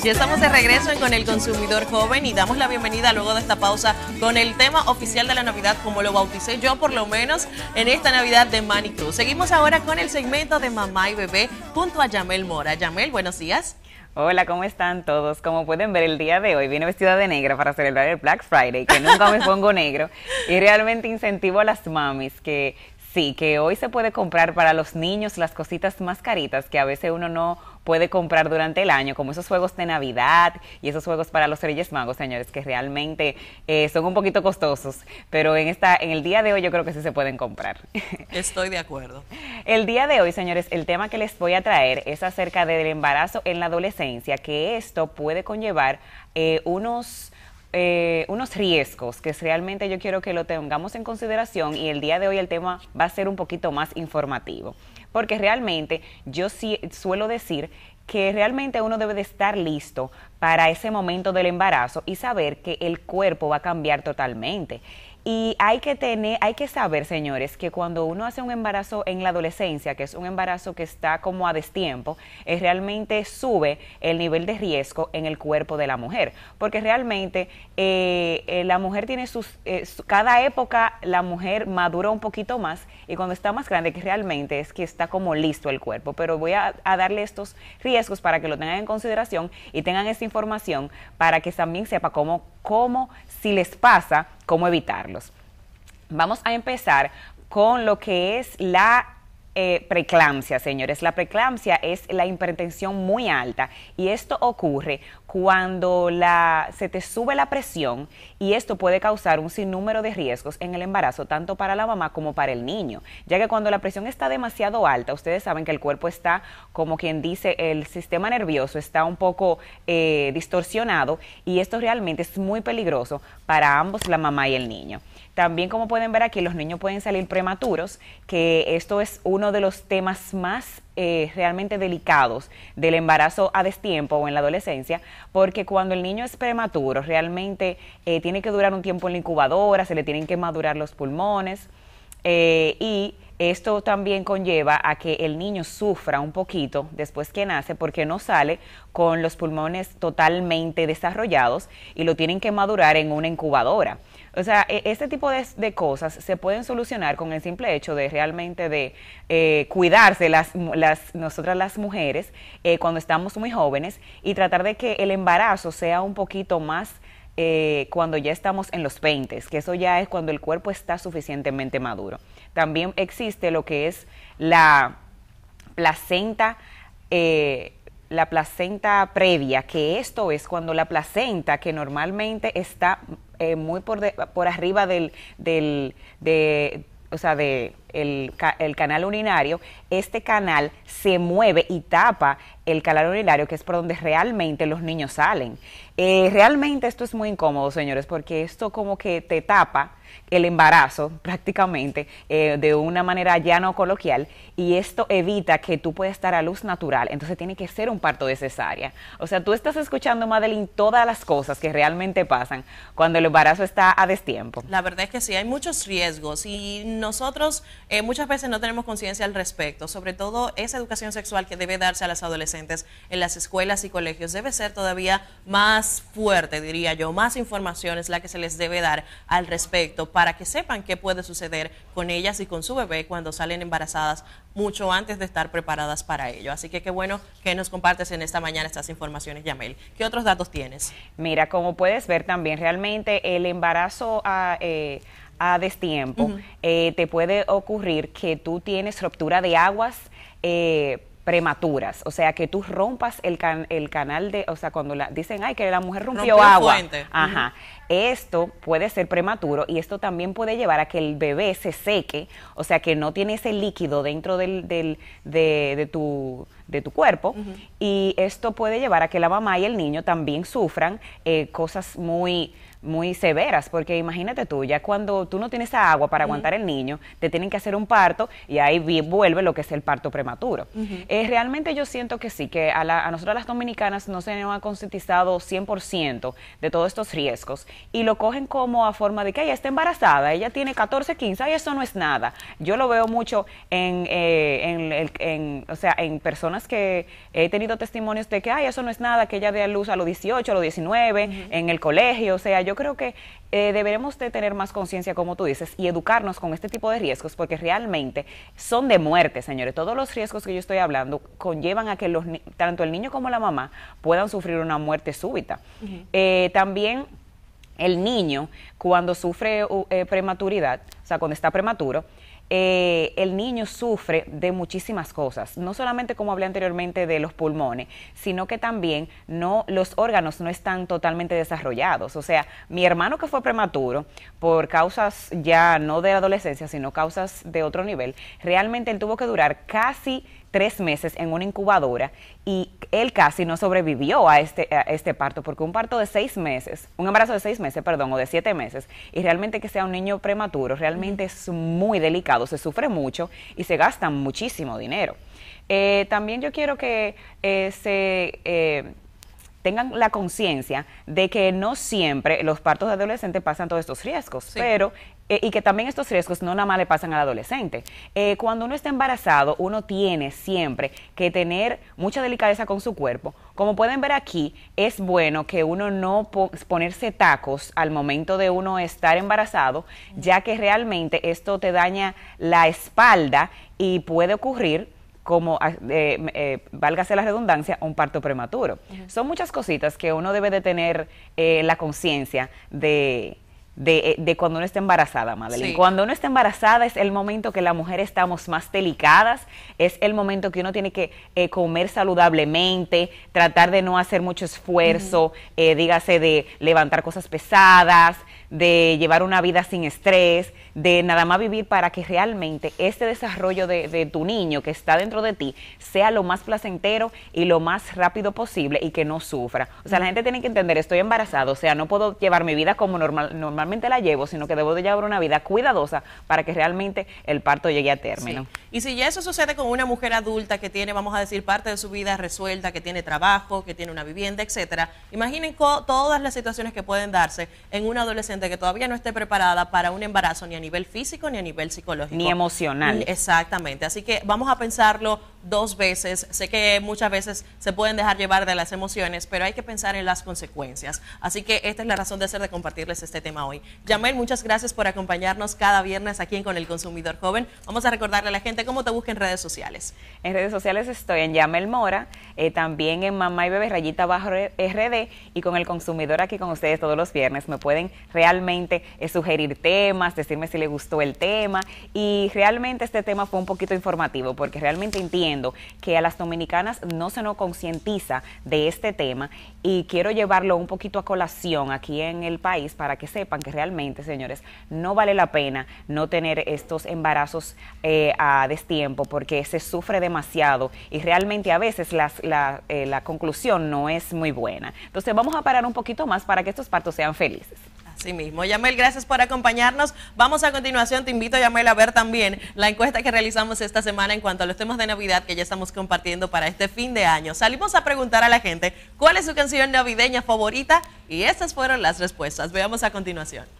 Pues ya estamos de regreso con el consumidor joven y damos la bienvenida luego de esta pausa con el tema oficial de la Navidad, como lo bauticé yo por lo menos en esta Navidad de Manny Seguimos ahora con el segmento de Mamá y Bebé junto a Yamel Mora. Yamel, buenos días. Hola, ¿cómo están todos? Como pueden ver, el día de hoy vine vestida de negra para celebrar el Black Friday, que nunca me pongo negro, y realmente incentivo a las mamis que sí, que hoy se puede comprar para los niños las cositas más caritas que a veces uno no puede comprar durante el año, como esos juegos de Navidad y esos juegos para los Reyes Magos, señores, que realmente eh, son un poquito costosos, pero en, esta, en el día de hoy yo creo que sí se pueden comprar. Estoy de acuerdo. El día de hoy, señores, el tema que les voy a traer es acerca del embarazo en la adolescencia, que esto puede conllevar eh, unos... Eh, unos riesgos que realmente yo quiero que lo tengamos en consideración y el día de hoy el tema va a ser un poquito más informativo porque realmente yo sí suelo decir que realmente uno debe de estar listo para ese momento del embarazo y saber que el cuerpo va a cambiar totalmente. Y hay que tener, hay que saber, señores, que cuando uno hace un embarazo en la adolescencia, que es un embarazo que está como a destiempo, es eh, realmente sube el nivel de riesgo en el cuerpo de la mujer, porque realmente eh, eh, la mujer tiene sus, cada época la mujer madura un poquito más y cuando está más grande, que realmente es que está como listo el cuerpo. Pero voy a, a darle estos riesgos para que lo tengan en consideración y tengan esta información para que también sepa cómo cómo, si les pasa, cómo evitarlos. Vamos a empezar con lo que es la eh, señores. La preclampsia es la hipertensión muy alta y esto ocurre cuando la, se te sube la presión y esto puede causar un sinnúmero de riesgos en el embarazo, tanto para la mamá como para el niño, ya que cuando la presión está demasiado alta, ustedes saben que el cuerpo está, como quien dice, el sistema nervioso está un poco eh, distorsionado y esto realmente es muy peligroso para ambos, la mamá y el niño. También como pueden ver aquí, los niños pueden salir prematuros, que esto es uno de los temas más eh, realmente delicados del embarazo a destiempo o en la adolescencia, porque cuando el niño es prematuro, realmente eh, tiene que durar un tiempo en la incubadora, se le tienen que madurar los pulmones eh, y esto también conlleva a que el niño sufra un poquito después que nace porque no sale con los pulmones totalmente desarrollados y lo tienen que madurar en una incubadora. O sea, e-, este tipo de, cosas se pueden solucionar con el simple hecho de realmente de eh, cuidarse las, nosotras las mujeres eh, cuando estamos muy jóvenes y tratar de que el embarazo sea un poquito más eh, cuando ya estamos en los 20, que eso ya es cuando el cuerpo está suficientemente maduro. También existe lo que es la placenta, eh, la placenta previa, que esto es cuando la placenta, que normalmente está eh, muy por, por arriba del, del de, o sea, de, el, canal urinario, este canal se mueve y tapa el canal urinario, que es por donde realmente los niños salen. Eh, realmente esto es muy incómodo, señores, porque esto como que te tapa el embarazo prácticamente eh, de una manera ya no coloquial y esto evita que tú puedas estar a luz natural. Entonces tiene que ser un parto de cesárea. O sea, tú estás escuchando, Madeline, todas las cosas que realmente pasan cuando el embarazo está a destiempo. La verdad es que sí, hay muchos riesgos y nosotros eh, muchas veces no tenemos conciencia al respecto, sobre todo esa educación sexual que debe darse a las adolescentes en las escuelas y colegios debe ser todavía más fuerte, diría yo, más información es la que se les debe dar al respecto para que sepan qué puede suceder con ellas y con su bebé cuando salen embarazadas mucho antes de estar preparadas para ello. Así que qué bueno que nos compartes en esta mañana estas informaciones, Yamel. ¿Qué otros datos tienes? Mira, como puedes ver también, realmente el embarazo... Ah, eh, a destiempo, eh, te puede ocurrir que tú tienes ruptura de aguas. Eh, prematuras, o sea que tú rompas el, el canal de, o sea, cuando dicen, ay, que la mujer rompió, agua, ajá, esto puede ser prematuro y esto también puede llevar a que el bebé se seque, o sea que no tiene ese líquido dentro del, del de, tu, de tu cuerpo y esto puede llevar a que la mamá y el niño también sufran eh, cosas muy muy severas, porque imagínate tú, ya cuando tú no tienes agua para aguantar el niño, te tienen que hacer un parto y ahí vuelve lo que es el parto prematuro. Eh, realmente yo siento que sí, que a, nosotros las dominicanas no se nos ha concientizado 100% de todos estos riesgos y lo cogen como a forma de que ella está embarazada, ella tiene 14, 15, y eso no es nada. Yo lo veo mucho en, eh, en, o sea, en personas que he tenido testimonios de que, ay, eso no es nada, que ella dé a luz a los 18, a los 19, en el colegio, o sea, yo yo creo que eh, deberemos de tener más conciencia, como tú dices, y educarnos con este tipo de riesgos, porque realmente son de muerte, señores. Todos los riesgos que yo estoy hablando conllevan a que los, tanto el niño como la mamá puedan sufrir una muerte súbita. Eh, también el niño, cuando sufre uh, eh, prematuridad, o sea, cuando está prematuro, eh, el niño sufre de muchísimas cosas, no solamente como hablé anteriormente de los pulmones, sino que también no, los órganos no están totalmente desarrollados. O sea, mi hermano que fue prematuro, por causas ya no de adolescencia, sino causas de otro nivel, realmente él tuvo que durar casi tres meses en una incubadora y él casi no sobrevivió a este, a este parto, porque un parto de seis meses, un embarazo de seis meses, perdón, o de siete meses, y realmente que sea un niño prematuro, realmente es muy delicado, se sufre mucho y se gasta muchísimo dinero. Eh, también yo quiero que eh, se... Eh, tengan la conciencia de que no siempre los partos de adolescentes pasan todos estos riesgos, pero eh, y que también estos riesgos no nada más le pasan al adolescente. Eh, cuando uno está embarazado, uno tiene siempre que tener mucha delicadeza con su cuerpo. Como pueden ver aquí, es bueno que uno no ponerse tacos al momento de uno estar embarazado, ya que realmente esto te daña la espalda y puede ocurrir como, ah, eh, eh, válgase la redundancia, un parto prematuro. Son muchas cositas que uno debe de tener la conciencia de, de, eh, de, cuando uno está embarazada, Madeline. Cuando uno está embarazada es el momento que la mujer estamos más delicadas, es el momento que uno tiene que eh, comer saludablemente, tratar de no hacer mucho esfuerzo, eh, dígase de levantar cosas pesadas, de llevar una vida sin estrés, de nada más vivir para que realmente este desarrollo de, tu niño que está dentro de ti sea lo más placentero y lo más rápido posible y que no sufra. O sea, la gente tiene que entender, estoy embarazada, o sea, no puedo llevar mi vida como normal, normalmente la llevo, sino que debo de llevar una vida cuidadosa para que realmente el parto llegue a término. Y si ya eso sucede con una mujer adulta que tiene, vamos a decir, parte de su vida resuelta, que tiene trabajo, que tiene una vivienda, etcétera, imaginen todas las situaciones que pueden darse en un adolescente que todavía no esté preparada para un embarazo ni a nivel físico ni a nivel psicológico. Ni emocional. Exactamente. Así que vamos a pensarlo dos veces. Sé que muchas veces se pueden dejar llevar de las emociones, pero hay que pensar en las consecuencias. Así que esta es la razón de ser de compartirles este tema hoy. Yamel, muchas gracias por acompañarnos cada viernes aquí en Con el Consumidor Joven. Vamos a recordarle a la gente cómo te busca en redes sociales. En redes sociales estoy en Yamel Mora, eh, también en Mamá y Bebé Rayita Bajo RD y con el consumidor aquí con ustedes todos los viernes. Me pueden realmente eh, sugerir temas, decirme si le gustó el tema y realmente este tema fue un poquito informativo porque realmente entiendo que a las dominicanas no se nos concientiza de este tema y quiero llevarlo un poquito a colación aquí en el país para que sepan que realmente, señores, no vale la pena no tener estos embarazos eh, a destiempo porque se sufre demasiado y realmente a veces la, eh, la conclusión no es muy buena. Entonces vamos a parar un poquito más para que estos partos sean felices. Así mismo. Yamel, gracias por acompañarnos. Vamos a continuación, te invito, Yamel, a ver también la encuesta que realizamos esta semana en cuanto a los temas de Navidad que ya estamos compartiendo para este fin de año. Salimos a preguntar a la gente cuál es su canción navideña favorita y estas fueron las respuestas. Veamos a continuación.